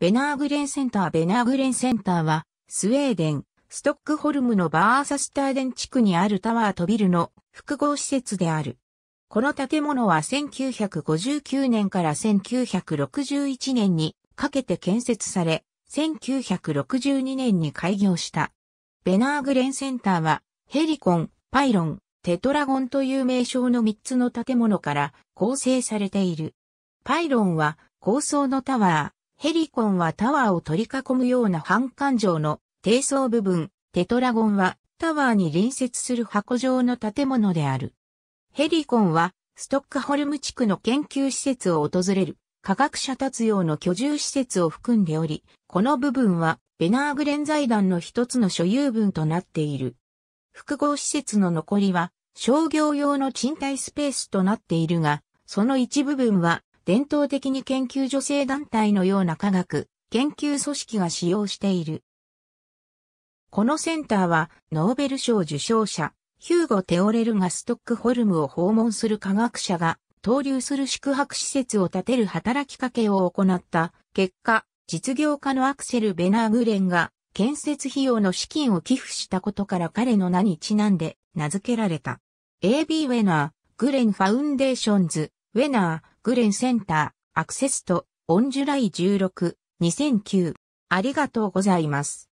ベナーグレンセンターベナーグレンセンターは、スウェーデン、ストックホルムのバーサスターデン地区にあるタワーとビルの複合施設である。この建物は1959年から1961年にかけて建設され、1962年に開業した。ベナーグレンセンターは、ヘリコン、パイロン、テトラゴンという名称の3つの建物から構成されている。パイロンは高層のタワー、ヘリコンはタワーを取り囲むような半環状の低層部分、テトラゴンはタワーに隣接する箱状の建物である。ヘリコンはストックホルム地区の研究施設を訪れる科学者達用の居住施設を含んでおり、この部分はベナーグレン財団の一つの所有分となっている。複合施設の残りは商業用の賃貸スペースとなっているが、その一部分は伝統的に研究女性団体のような科学、研究組織が使用している。このセンターは、ノーベル賞受賞者、ヒューゴ・テオレルがストックホルムを訪問する科学者が、投留する宿泊施設を建てる働きかけを行った結果、実業家のアクセル・ベナーグレンが建設費用の資金を寄付したことから彼の名にちなんで名付けられた。AB ウェナー、グレンファウンデーションズ、ウェナー、グレンセンター、アクセスと、オンジュライ16、2009。ありがとうございます。